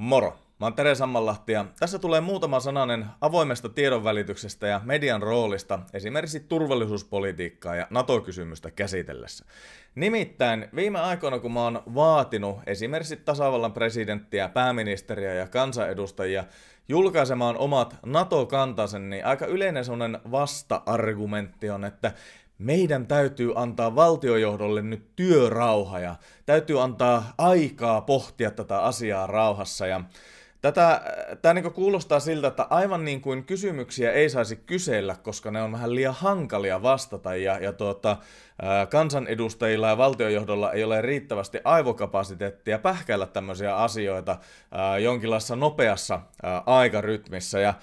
Moro! Mä oon Tere Sammanlahti ja tässä tulee muutama sananen avoimesta tiedonvälityksestä ja median roolista esimerkiksi turvallisuuspolitiikkaa ja NATO-kysymystä käsitellessä. Nimittäin viime aikoina kun mä oon vaatinut esimerkiksi tasavallan presidenttiä, pääministeriä ja kansanedustajia julkaisemaan omat NATO-kantansa, niin aika yleinen sellainen vasta-argumentti on, että meidän täytyy antaa valtiojohdolle nyt työrauha ja täytyy antaa aikaa pohtia tätä asiaa rauhassa. Ja tätä, tämä niin kuulostaa siltä, että aivan niin kuin kysymyksiä ei saisi kysellä, koska ne on vähän liian hankalia vastata ja, ja tuota, kansanedustajilla ja valtiojohdolla ei ole riittävästi aivokapasiteettia pähkäillä tämmöisiä asioita jonkinlaisessa nopeassa aikarytmissä. Ja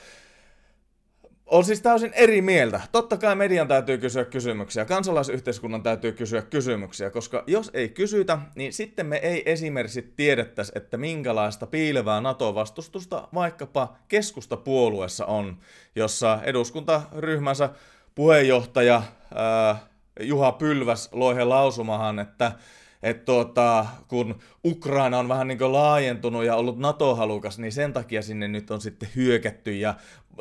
on siis täysin eri mieltä. Totta kai median täytyy kysyä kysymyksiä, kansalaisyhteiskunnan täytyy kysyä kysymyksiä, koska jos ei kysytä, niin sitten me ei esimerkiksi tiedettäisi, että minkälaista piilevää NATO-vastustusta vaikkapa keskustapuolueessa on, jossa eduskuntaryhmänsä puheenjohtaja ää, Juha Pylväs he lausumahan, että että tuota, kun Ukraina on vähän niin kuin laajentunut ja ollut NATO-halukas, niin sen takia sinne nyt on sitten hyökätty ja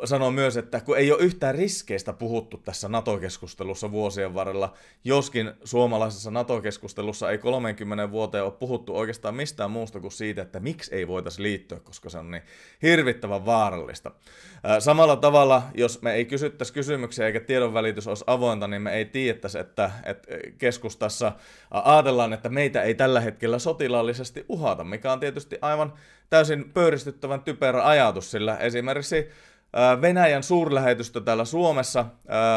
sanoo myös, että kun ei ole yhtään riskeistä puhuttu tässä NATO-keskustelussa vuosien varrella, joskin suomalaisessa NATO-keskustelussa ei 30 vuoteen ole puhuttu oikeastaan mistään muusta kuin siitä, että miksi ei voitaisi liittyä, koska se on niin hirvittävän vaarallista. Samalla tavalla, jos me ei kysyttäisi kysymyksiä eikä tiedonvälitys olisi avointa, niin me ei tiedettäisi, että, että keskustassa ajatellaan, että meitä ei tällä hetkellä sotilaallisesti uhata, mikä on tietysti aivan täysin pöyristyttävän typerä ajatus, sillä esimerkiksi Venäjän suurlähetystö täällä Suomessa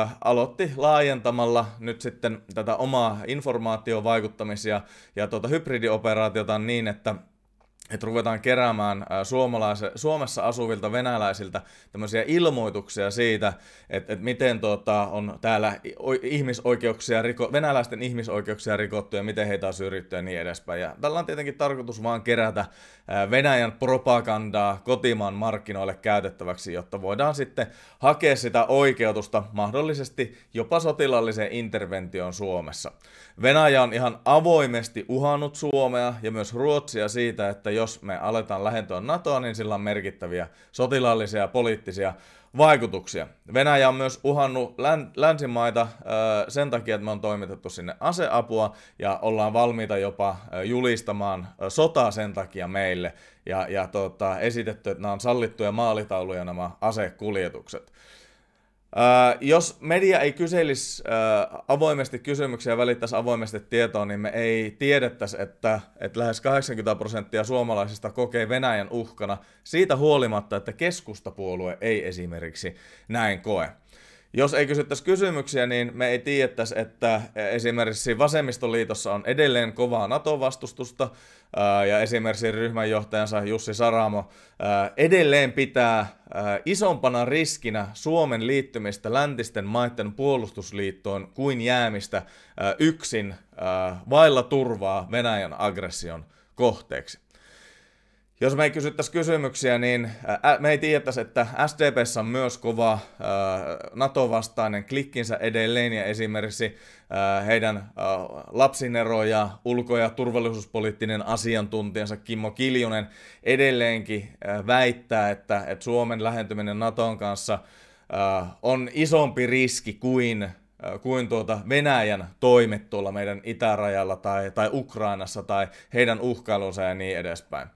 äh, aloitti laajentamalla nyt sitten tätä omaa informaatiovaikuttamisia ja, ja tuota hybridioperaatiota niin, että että ruvetaan keräämään Suomessa asuvilta venäläisiltä tämmöisiä ilmoituksia siitä, että, että miten tota, on täällä ihmisoikeuksia riko, venäläisten ihmisoikeuksia rikottu ja miten heitä on syrjitty ja niin edespäin. Ja tällä on tietenkin tarkoitus vaan kerätä Venäjän propagandaa kotimaan markkinoille käytettäväksi, jotta voidaan sitten hakea sitä oikeutusta mahdollisesti jopa sotilalliseen interventioon Suomessa. Venäjä on ihan avoimesti uhannut Suomea ja myös Ruotsia siitä, että jos me aletaan lähentyä NATOa, niin sillä on merkittäviä sotilaallisia ja poliittisia vaikutuksia. Venäjä on myös uhannut länsimaita sen takia, että me on toimitettu sinne aseapua ja ollaan valmiita jopa julistamaan sotaa sen takia meille ja, ja tota, esitetty, että nämä on sallittuja maalitauluja nämä asekuljetukset. Äh, jos media ei kyselisi äh, avoimesti kysymyksiä ja välittäisi avoimesti tietoa, niin me ei tiedettäisi, että, että lähes 80 prosenttia suomalaisista kokee Venäjän uhkana siitä huolimatta, että keskustapuolue ei esimerkiksi näin koe jos ei kysyttäisi kysymyksiä, niin me ei tiedettäisi, että esimerkiksi Vasemmistoliitossa on edelleen kovaa NATO-vastustusta, ja esimerkiksi ryhmänjohtajansa Jussi Saramo edelleen pitää isompana riskinä Suomen liittymistä läntisten maiden puolustusliittoon kuin jäämistä yksin vailla turvaa Venäjän aggression kohteeksi. Jos me ei kysyttäisi kysymyksiä, niin me ei tiedettäisi, että SDPssä on myös kova NATO-vastainen klikkinsä edelleen ja esimerkiksi heidän lapsinero ja ulko- ja turvallisuuspoliittinen asiantuntijansa Kimmo Kiljunen edelleenkin väittää, että, että Suomen lähentyminen NATOn kanssa on isompi riski kuin kuin tuota Venäjän toimet tuolla meidän itärajalla tai, tai Ukrainassa tai heidän uhkailunsa ja niin edespäin.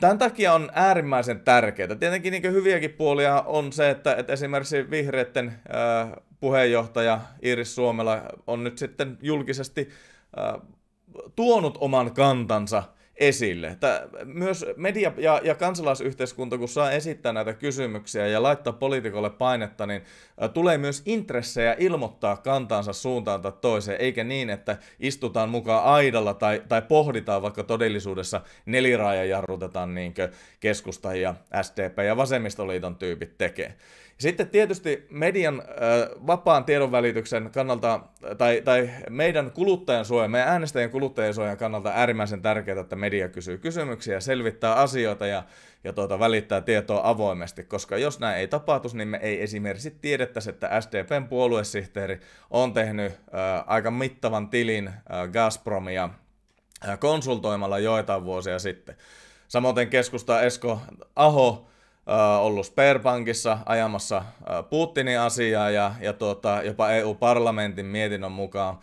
Tämän takia on äärimmäisen tärkeää. Tietenkin niin hyviäkin puolia on se, että, että esimerkiksi vihreiden äh, puheenjohtaja Iris Suomela on nyt sitten julkisesti äh, tuonut oman kantansa – esille. Tää, myös media ja, ja kansalaisyhteiskunta, kun saa esittää näitä kysymyksiä ja laittaa poliitikolle painetta, niin ä, tulee myös intressejä ilmoittaa kantaansa suuntaan tai toiseen, eikä niin, että istutaan mukaan aidalla tai, tai pohditaan vaikka todellisuudessa neliraaja jarrutetaan niin kuin keskusta ja SDP ja vasemmistoliiton tyypit tekee. Sitten tietysti median äh, vapaan tiedonvälityksen kannalta, tai, tai meidän suojan, meidän äänestäjien suojan kannalta äärimmäisen tärkeää, että media media kysyy kysymyksiä, selvittää asioita ja, ja tuota, välittää tietoa avoimesti, koska jos näin ei tapahtu, niin me ei esimerkiksi tiedettäisi, että SDPn puoluesihteeri on tehnyt ää, aika mittavan tilin ää, Gazpromia ää, konsultoimalla joitain vuosia sitten. Samoin keskusta Esko Aho ollut Sperbankissa ajamassa Putinin asiaa ja, ja tuota, jopa EU-parlamentin mietinnön mukaan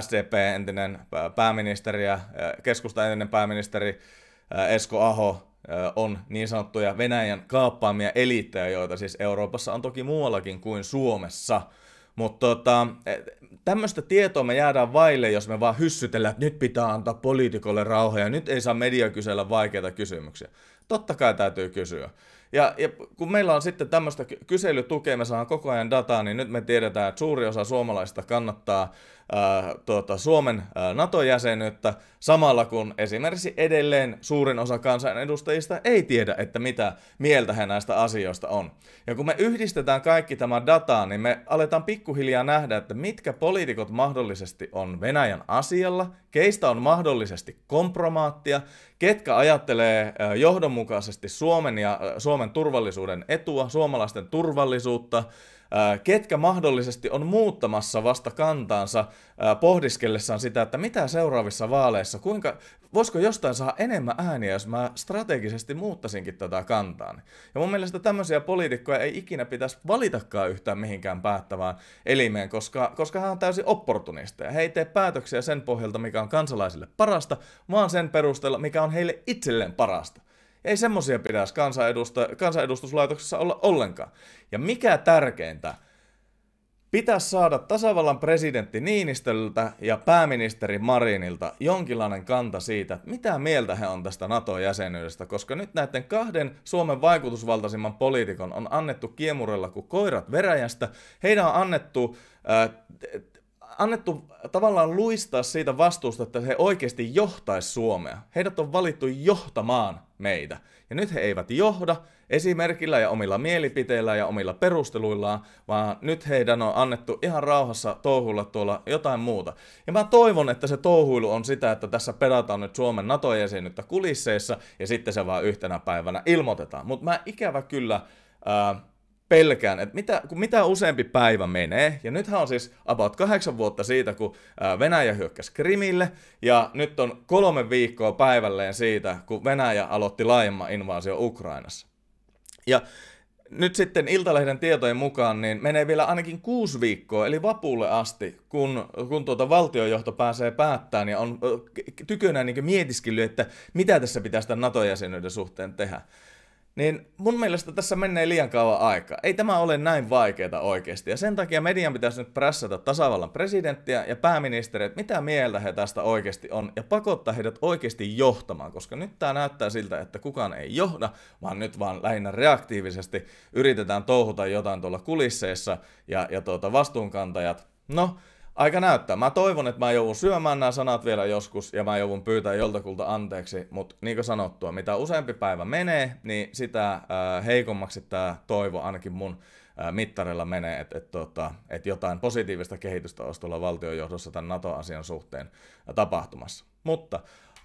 SDP entinen pääministeri ja keskusta entinen pääministeri Esko Aho on niin sanottuja Venäjän kaappaamia eliittejä, joita siis Euroopassa on toki muuallakin kuin Suomessa. Mutta tota, tämmöistä tietoa me jäädään vaille, jos me vaan hyssytellään, että nyt pitää antaa poliitikolle rauha ja nyt ei saa media kysellä vaikeita kysymyksiä. Totta kai täytyy kysyä. Ja, ja kun meillä on sitten tämmöistä kyselytukea, me saadaan koko ajan dataa, niin nyt me tiedetään, että suuri osa suomalaisista kannattaa ää, äh, tuota, Suomen ää, äh, NATO-jäsenyyttä, samalla kun esimerkiksi edelleen suurin osa kansanedustajista ei tiedä, että mitä mieltä he näistä asioista on. Ja kun me yhdistetään kaikki tämä dataa, niin me aletaan pikkuhiljaa nähdä, että mitkä poliitikot mahdollisesti on Venäjän asialla, keistä on mahdollisesti kompromaattia, ketkä ajattelee äh, johdonmukaisesti johdonmukaisesti Suomen ja äh, Suomen turvallisuuden etua, suomalaisten turvallisuutta, äh, ketkä mahdollisesti on muuttamassa vasta kantaansa äh, pohdiskellessaan sitä, että mitä seuraavissa vaaleissa, kuinka, voisiko jostain saa enemmän ääniä, jos mä strategisesti muuttaisinkin tätä kantaa. Ja mun mielestä tämmöisiä poliitikkoja ei ikinä pitäisi valitakaan yhtään mihinkään päättävään elimeen, koska, koska hän on täysin ja He ei tee päätöksiä sen pohjalta, mikä on kansalaisille parasta, vaan sen perusteella, mikä on heille itselleen parasta. Ei semmoisia pitäisi kansanedusta, kansanedustuslaitoksessa olla ollenkaan. Ja mikä tärkeintä, pitäisi saada tasavallan presidentti Niinistöltä ja pääministeri Marinilta jonkinlainen kanta siitä, mitä mieltä he on tästä NATO-jäsenyydestä, koska nyt näiden kahden Suomen vaikutusvaltaisimman poliitikon on annettu kiemurella kuin koirat veräjästä. Heidän on annettu äh, annettu tavallaan luistaa siitä vastuusta, että he oikeasti johtaisi Suomea. Heidät on valittu johtamaan meitä. Ja nyt he eivät johda esimerkillä ja omilla mielipiteillä ja omilla perusteluillaan, vaan nyt heidän on annettu ihan rauhassa touhulla tuolla jotain muuta. Ja mä toivon, että se touhuilu on sitä, että tässä pedataan nyt Suomen NATO-jäsenyyttä kulisseissa ja sitten se vaan yhtenä päivänä ilmoitetaan. Mutta mä ikävä kyllä... Ää, pelkään, että mitä, kun mitä useampi päivä menee, ja nythän on siis about kahdeksan vuotta siitä, kun Venäjä hyökkäsi Krimille, ja nyt on kolme viikkoa päivälleen siitä, kun Venäjä aloitti laajemman invaasion Ukrainassa. Ja nyt sitten Iltalehden tietojen mukaan niin menee vielä ainakin kuusi viikkoa, eli vapuulle asti, kun, kun tuota valtiojohto pääsee päättämään ja on tykönä niin mietiskely, että mitä tässä pitäisi tämän NATO-jäsenyyden suhteen tehdä. Niin mun mielestä tässä menee liian kauan aikaa. Ei tämä ole näin vaikeaa oikeasti. Ja sen takia median pitäisi nyt prässätä tasavallan presidenttiä ja pääministeriä, että mitä mieltä he tästä oikeasti on, ja pakottaa heidät oikeasti johtamaan, koska nyt tämä näyttää siltä, että kukaan ei johda, vaan nyt vaan lähinnä reaktiivisesti yritetään touhuta jotain tuolla kulisseissa, ja, ja tuota, vastuunkantajat, no, aika näyttää. Mä toivon, että mä joudun syömään nämä sanat vielä joskus ja mä joudun pyytää joltakulta anteeksi, mutta niin kuin sanottua, mitä useampi päivä menee, niin sitä äh, heikommaksi tämä toivo ainakin mun äh, mittarilla menee, että et, tota, et jotain positiivista kehitystä olisi tuolla valtionjohdossa tämän NATO-asian suhteen äh, tapahtumassa. Mutta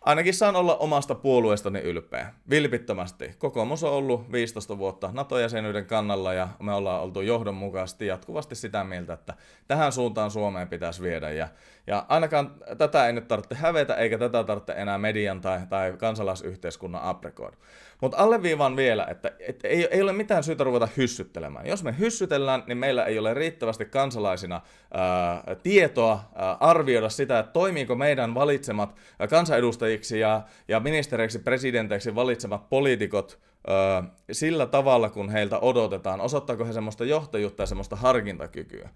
Ainakin saan olla omasta puolueestani ylpeä. Vilpittömästi. Kokoomus on ollut 15 vuotta NATO-jäsenyyden kannalla ja me ollaan oltu johdonmukaisesti jatkuvasti sitä mieltä, että tähän suuntaan Suomeen pitäisi viedä. Ja, ja ainakaan tätä ei nyt tarvitse hävetä eikä tätä tarvitse enää median tai, tai kansalaisyhteiskunnan aprikoida. Mutta alleviivaan vielä, että et ei, ei ole mitään syytä ruveta hyssyttelemään. Jos me hyssytellään, niin meillä ei ole riittävästi kansalaisina ää, tietoa ää, arvioida sitä, että toimiiko meidän valitsemat kansanedustajiksi ja, ja ministereiksi, presidenteiksi valitsemat poliitikot ää, sillä tavalla, kun heiltä odotetaan. Osoittaako he semmoista johtajuutta ja semmoista harkintakykyä?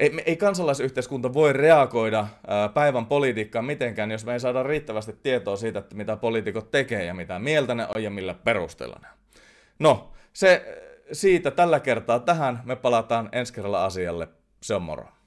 ei, ei kansalaisyhteiskunta voi reagoida päivän politiikkaan mitenkään, jos me ei saada riittävästi tietoa siitä, että mitä poliitikot tekee ja mitä mieltä ne on ja millä perusteella ne No, se siitä tällä kertaa tähän. Me palataan ensi kerralla asialle. Se on moro.